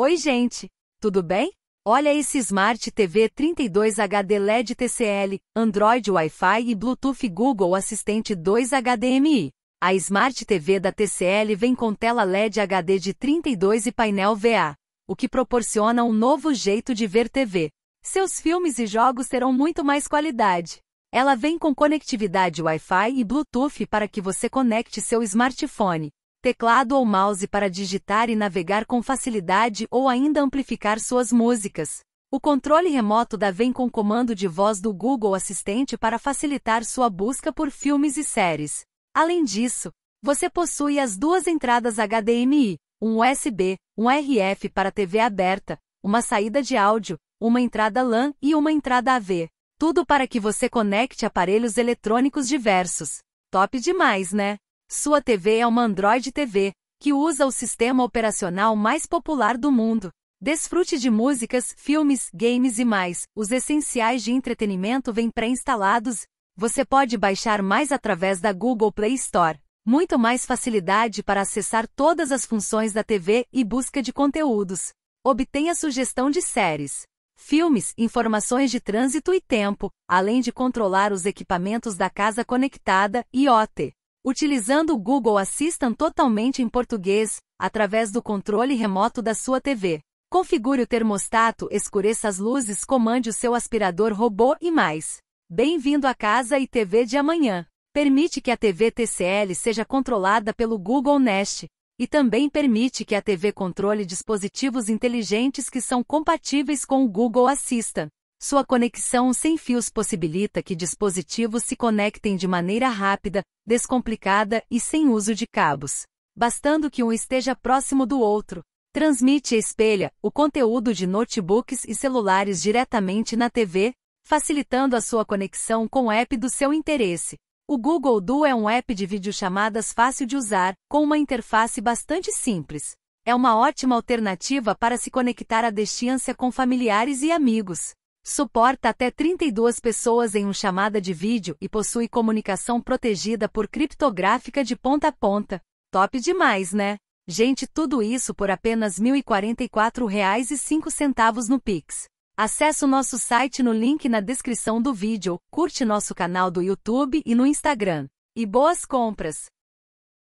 Oi, gente! Tudo bem? Olha esse Smart TV 32 HD LED TCL, Android Wi-Fi e Bluetooth Google Assistente 2 HDMI. A Smart TV da TCL vem com tela LED HD de 32 e painel VA, o que proporciona um novo jeito de ver TV. Seus filmes e jogos terão muito mais qualidade. Ela vem com conectividade Wi-Fi e Bluetooth para que você conecte seu smartphone teclado ou mouse para digitar e navegar com facilidade ou ainda amplificar suas músicas. O controle remoto da vem com comando de voz do Google Assistente para facilitar sua busca por filmes e séries. Além disso, você possui as duas entradas HDMI, um USB, um RF para TV aberta, uma saída de áudio, uma entrada LAN e uma entrada AV. Tudo para que você conecte aparelhos eletrônicos diversos. Top demais, né? Sua TV é uma Android TV, que usa o sistema operacional mais popular do mundo. Desfrute de músicas, filmes, games e mais. Os essenciais de entretenimento vêm pré-instalados. Você pode baixar mais através da Google Play Store. Muito mais facilidade para acessar todas as funções da TV e busca de conteúdos. Obtenha sugestão de séries, filmes, informações de trânsito e tempo, além de controlar os equipamentos da casa conectada IoT utilizando o Google Assistant totalmente em português, através do controle remoto da sua TV. Configure o termostato, escureça as luzes, comande o seu aspirador robô e mais. Bem-vindo à casa e TV de amanhã. Permite que a TV TCL seja controlada pelo Google Nest e também permite que a TV controle dispositivos inteligentes que são compatíveis com o Google Assistant. Sua conexão sem fios possibilita que dispositivos se conectem de maneira rápida, descomplicada e sem uso de cabos. Bastando que um esteja próximo do outro, transmite e espelha o conteúdo de notebooks e celulares diretamente na TV, facilitando a sua conexão com o app do seu interesse. O Google Duo é um app de videochamadas fácil de usar, com uma interface bastante simples. É uma ótima alternativa para se conectar à distância com familiares e amigos. Suporta até 32 pessoas em uma chamada de vídeo e possui comunicação protegida por criptográfica de ponta a ponta. Top demais, né? Gente, tudo isso por apenas R$ 1.044,05 no Pix. Acesse o nosso site no link na descrição do vídeo, curte nosso canal do YouTube e no Instagram. E boas compras!